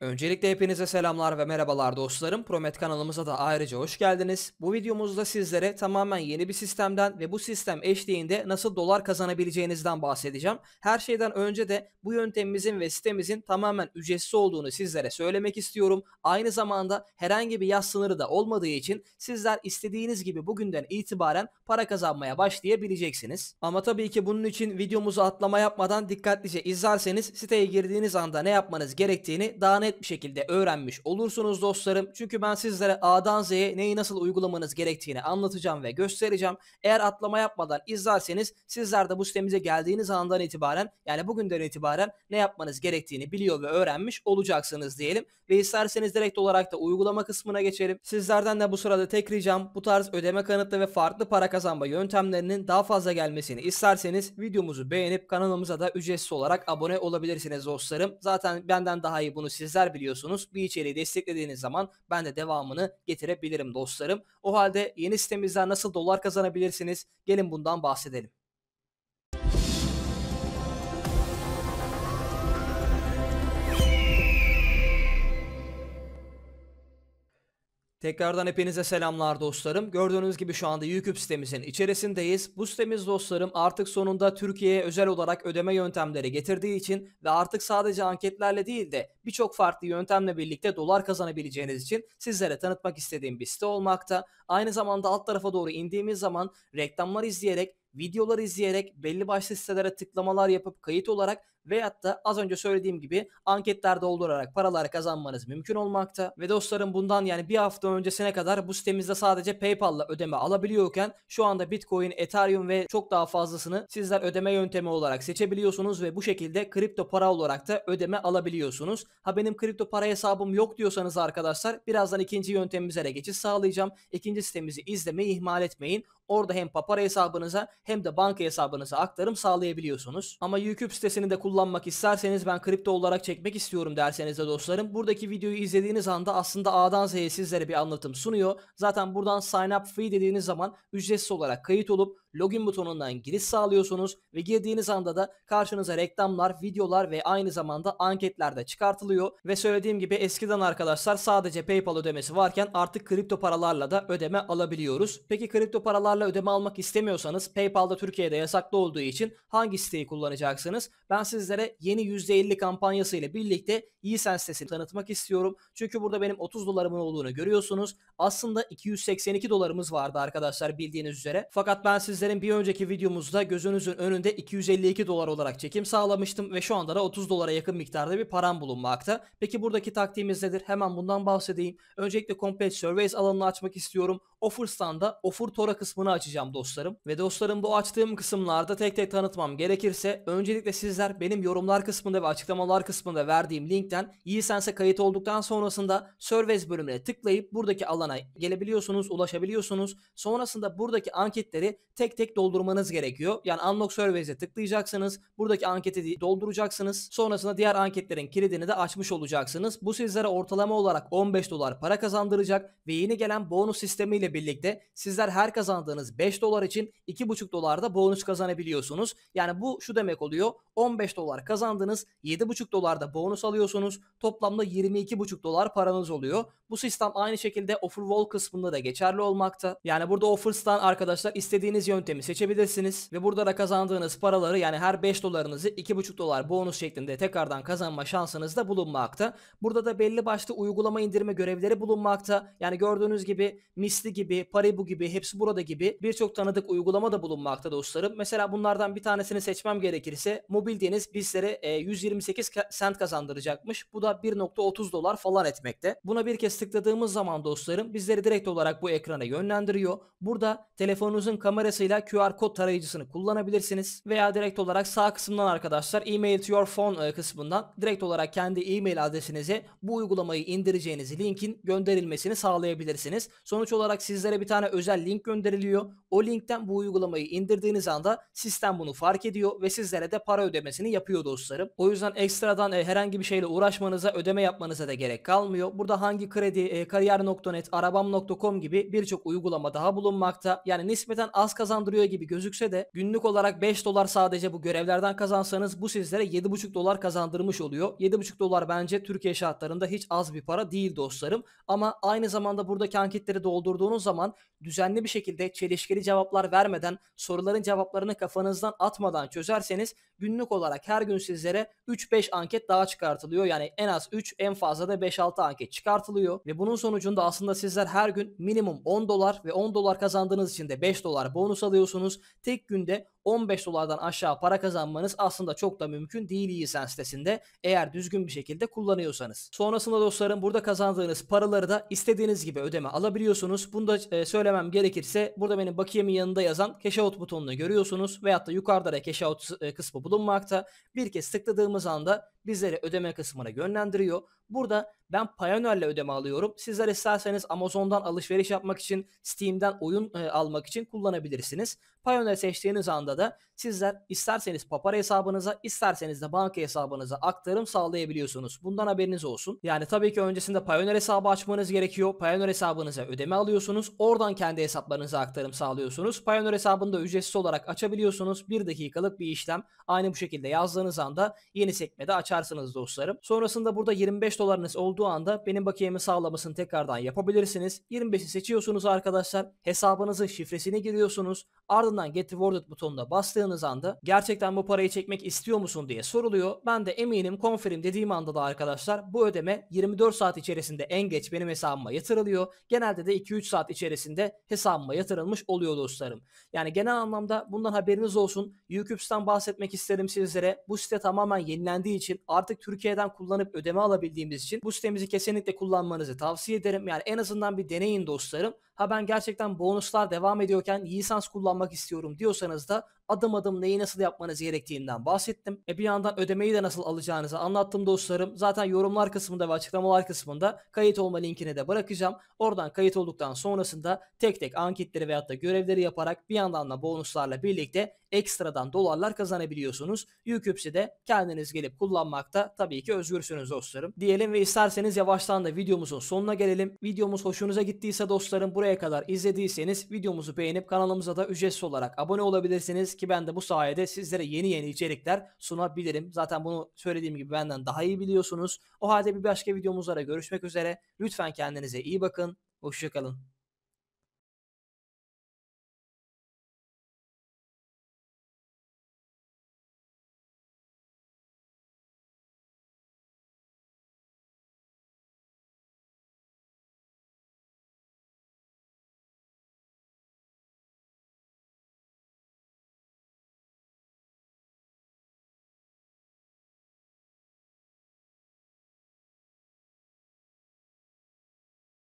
Öncelikle hepinize selamlar ve merhabalar dostlarım. Promet kanalımıza da ayrıca hoş geldiniz. Bu videomuzda sizlere tamamen yeni bir sistemden ve bu sistem eşliğinde nasıl dolar kazanabileceğinizden bahsedeceğim. Her şeyden önce de bu yöntemimizin ve sitemizin tamamen ücretsiz olduğunu sizlere söylemek istiyorum. Aynı zamanda herhangi bir yaz sınırı da olmadığı için sizler istediğiniz gibi bugünden itibaren para kazanmaya başlayabileceksiniz. Ama tabii ki bunun için videomuzu atlama yapmadan dikkatlice izlerseniz siteye girdiğiniz anda ne yapmanız gerektiğini daha ne net bir şekilde öğrenmiş olursunuz dostlarım. Çünkü ben sizlere A'dan Z'ye neyi nasıl uygulamanız gerektiğini anlatacağım ve göstereceğim. Eğer atlama yapmadan izlerseniz sizler de bu sitemize geldiğiniz andan itibaren yani bugünden itibaren ne yapmanız gerektiğini biliyor ve öğrenmiş olacaksınız diyelim. Ve isterseniz direkt olarak da uygulama kısmına geçelim. Sizlerden de bu sırada tek ricam bu tarz ödeme kanıtlı ve farklı para kazanma yöntemlerinin daha fazla gelmesini isterseniz videomuzu beğenip kanalımıza da ücretsiz olarak abone olabilirsiniz dostlarım. Zaten benden daha iyi bunu sizler bizler biliyorsunuz. Bir içeriği desteklediğiniz zaman ben de devamını getirebilirim dostlarım. O halde yeni sitemizden nasıl dolar kazanabilirsiniz? Gelin bundan bahsedelim. Tekrardan hepinize selamlar dostlarım. Gördüğünüz gibi şu anda YouTube sitemizin içerisindeyiz. Bu sitemiz dostlarım artık sonunda Türkiye'ye özel olarak ödeme yöntemleri getirdiği için ve artık sadece anketlerle değil de birçok farklı yöntemle birlikte dolar kazanabileceğiniz için sizlere tanıtmak istediğim bir site olmakta. Aynı zamanda alt tarafa doğru indiğimiz zaman reklamlar izleyerek videoları izleyerek belli başlı sitelere tıklamalar yapıp kayıt olarak veyahut da az önce söylediğim gibi anketlerde doldurarak paralar kazanmanız mümkün olmakta. Ve dostlarım bundan yani bir hafta öncesine kadar bu sitemizde sadece PayPal'la ödeme alabiliyorken şu anda Bitcoin, Ethereum ve çok daha fazlasını sizler ödeme yöntemi olarak seçebiliyorsunuz ve bu şekilde kripto para olarak da ödeme alabiliyorsunuz. Ha benim kripto para hesabım yok diyorsanız arkadaşlar birazdan ikinci yöntemimize geçiş sağlayacağım. İkinci sitemizi izlemeyi ihmal etmeyin. Orada hem para hesabınıza hem de banka hesabınıza aktarım sağlayabiliyorsunuz. Ama YouTube sitesini de kullanmak isterseniz ben kripto olarak çekmek istiyorum derseniz de dostlarım buradaki videoyu izlediğiniz anda aslında A'dan Z'ye sizlere bir anlatım sunuyor. Zaten buradan sign up free dediğiniz zaman ücretsiz olarak kayıt olup login butonundan giriş sağlıyorsunuz ve girdiğiniz anda da karşınıza reklamlar, videolar ve aynı zamanda anketler de çıkartılıyor. Ve söylediğim gibi eskiden arkadaşlar sadece PayPal ödemesi varken artık kripto paralarla da ödeme alabiliyoruz. Peki kripto paralarla ödeme almak istemiyorsanız PayPal'da Türkiye'de yasaklı olduğu için hangi siteyi kullanacaksınız? Ben sizlere yeni %50 kampanyası ile birlikte eSense sitesini tanıtmak istiyorum. Çünkü burada benim 30 dolarımın olduğunu görüyorsunuz. Aslında 282 dolarımız vardı arkadaşlar bildiğiniz üzere. Fakat ben siz sizlerin bir önceki videomuzda gözünüzün önünde 252 dolar olarak çekim sağlamıştım ve şu anda da 30 dolara yakın miktarda bir param bulunmakta. Peki buradaki taktiğimiz nedir? Hemen bundan bahsedeyim. Öncelikle Complete Surveys alanını açmak istiyorum. Offer'dan da Offer Tora kısmını açacağım dostlarım. Ve dostlarım bu açtığım kısımlarda tek tek tanıtmam gerekirse öncelikle sizler benim yorumlar kısmında ve açıklamalar kısmında verdiğim linkten e-sense kayıt olduktan sonrasında Surveys bölümüne tıklayıp buradaki alana gelebiliyorsunuz, ulaşabiliyorsunuz. Sonrasında buradaki anketleri tek tek doldurmanız gerekiyor. Yani Unlock Surveys'e tıklayacaksınız. Buradaki anketi dolduracaksınız. Sonrasında diğer anketlerin kilidini de açmış olacaksınız. Bu sizlere ortalama olarak 15 dolar para kazandıracak ve yeni gelen bonus sistemiyle ile birlikte sizler her kazandığınız 5 dolar için 2,5 dolar da bonus kazanabiliyorsunuz. Yani bu şu demek oluyor 15 dolar kazandınız 7,5 dolar da bonus alıyorsunuz toplamda 22,5 dolar paranız oluyor. Bu sistem aynı şekilde offer wall kısmında da geçerli olmakta. Yani burada offers'tan arkadaşlar istediğiniz yöntemi seçebilirsiniz ve burada da kazandığınız paraları yani her 5 dolarınızı 2,5 dolar bonus şeklinde tekrardan kazanma şansınız da bulunmakta. Burada da belli başlı uygulama indirme görevleri bulunmakta. Yani gördüğünüz gibi misli gibi, Paribu gibi, hepsi burada gibi birçok tanıdık uygulama da bulunmakta dostlarım. Mesela bunlardan bir tanesini seçmem gerekirse mobil deniz bizlere 128 e, sent kazandıracakmış. Bu da 1.30 dolar falan etmekte. Buna bir kez tıkladığımız zaman dostlarım bizleri direkt olarak bu ekrana yönlendiriyor. Burada telefonunuzun kamerasıyla QR kod tarayıcısını kullanabilirsiniz veya direkt olarak sağ kısımdan arkadaşlar email to your phone e, kısmından direkt olarak kendi e-mail adresinize bu uygulamayı indireceğiniz linkin gönderilmesini sağlayabilirsiniz. Sonuç olarak sizlere bir tane özel link gönderiliyor. O linkten bu uygulamayı indirdiğiniz anda sistem bunu fark ediyor ve sizlere de para ödemesini yapıyor dostlarım. O yüzden ekstradan e, herhangi bir şeyle uğraşmanıza, ödeme yapmanıza da gerek kalmıyor. Burada hangi kredi, e, kariyer.net, arabam.com gibi birçok uygulama daha bulunmakta. Yani nispeten az kazandırıyor gibi gözükse de günlük olarak 5 dolar sadece bu görevlerden kazansanız bu sizlere 7,5 dolar kazandırmış oluyor. 7,5 dolar bence Türkiye şartlarında hiç az bir para değil dostlarım. Ama aynı zamanda buradaki anketleri doldurduğunuz sorduğun zaman düzenli bir şekilde çelişkili cevaplar vermeden, soruların cevaplarını kafanızdan atmadan çözerseniz günlük olarak her gün sizlere 3-5 anket daha çıkartılıyor. Yani en az 3 en fazla da 5-6 anket çıkartılıyor ve bunun sonucunda aslında sizler her gün minimum 10 dolar ve 10 dolar kazandığınız için de 5 dolar bonus alıyorsunuz. Tek günde 15 dolardan aşağı para kazanmanız aslında çok da mümkün değil ESN sitesinde eğer düzgün bir şekilde kullanıyorsanız. Sonrasında dostlarım burada kazandığınız paraları da istediğiniz gibi ödeme alabiliyorsunuz. Bunda da e, söylemem gerekirse burada benim bakiyemin yanında yazan cash out butonunu görüyorsunuz. Veyahut da yukarıda da cash out e, kısmı bulunmakta. Bir kez tıkladığımız anda bizleri ödeme kısmına yönlendiriyor. Burada ben Payoneer'le ödeme alıyorum. Sizler isterseniz Amazon'dan alışveriş yapmak için, Steam'den oyun e, almak için kullanabilirsiniz. Payoneer seçtiğiniz anda da sizler isterseniz Papara hesabınıza, isterseniz de banka hesabınıza aktarım sağlayabiliyorsunuz. Bundan haberiniz olsun. Yani tabii ki öncesinde Payoneer hesabı açmanız gerekiyor. Payoneer hesabınıza ödeme alıyorsunuz. Oradan kendi hesaplarınıza aktarım sağlıyorsunuz. Payoneer hesabını da ücretsiz olarak açabiliyorsunuz. Bir dakikalık bir işlem. Aynı bu şekilde yazdığınız anda yeni sekmede açarsınız dostlarım. Sonrasında burada 25 dolarınız olduğu anda benim bakiyemi sağlamasını tekrardan yapabilirsiniz. 25'i seçiyorsunuz arkadaşlar. Hesabınızın şifresini giriyorsunuz. Ardından Get Rewarded butonuna bastığınız anda gerçekten bu parayı çekmek istiyor musun diye soruluyor. Ben de eminim confirm dediğim anda da arkadaşlar bu ödeme 24 saat içerisinde en geç benim hesabıma yatırılıyor. Genelde de 2-3 saat içerisinde hesabıma yatırılmış oluyor dostlarım. Yani genel anlamda bundan haberiniz olsun. YouTube'dan bahsetmek isterim sizlere. Bu site tamamen yenilendiği için artık Türkiye'den kullanıp ödeme alabildiğim deneyimimiz için bu sitemizi kesinlikle kullanmanızı tavsiye ederim. Yani en azından bir deneyin dostlarım. Ha ben gerçekten bonuslar devam ediyorken lisans kullanmak istiyorum diyorsanız da adım adım neyi nasıl yapmanız gerektiğinden bahsettim. E bir yandan ödemeyi de nasıl alacağınızı anlattım dostlarım. Zaten yorumlar kısmında ve açıklamalar kısmında kayıt olma linkini de bırakacağım. Oradan kayıt olduktan sonrasında tek tek anketleri veyahut da görevleri yaparak bir yandan da bonuslarla birlikte ekstradan dolarlar kazanabiliyorsunuz. YouTube'si de kendiniz gelip kullanmakta tabii ki özgürsünüz dostlarım. Diyelim ve isterseniz yavaştan da videomuzun sonuna gelelim. Videomuz hoşunuza gittiyse dostlarım buraya kadar izlediyseniz videomuzu beğenip kanalımıza da ücretsiz olarak abone olabilirsiniz ki ben de bu sayede sizlere yeni yeni içerikler sunabilirim. Zaten bunu söylediğim gibi benden daha iyi biliyorsunuz. O halde bir başka videomuzlara görüşmek üzere. Lütfen kendinize iyi bakın. Hoşçakalın.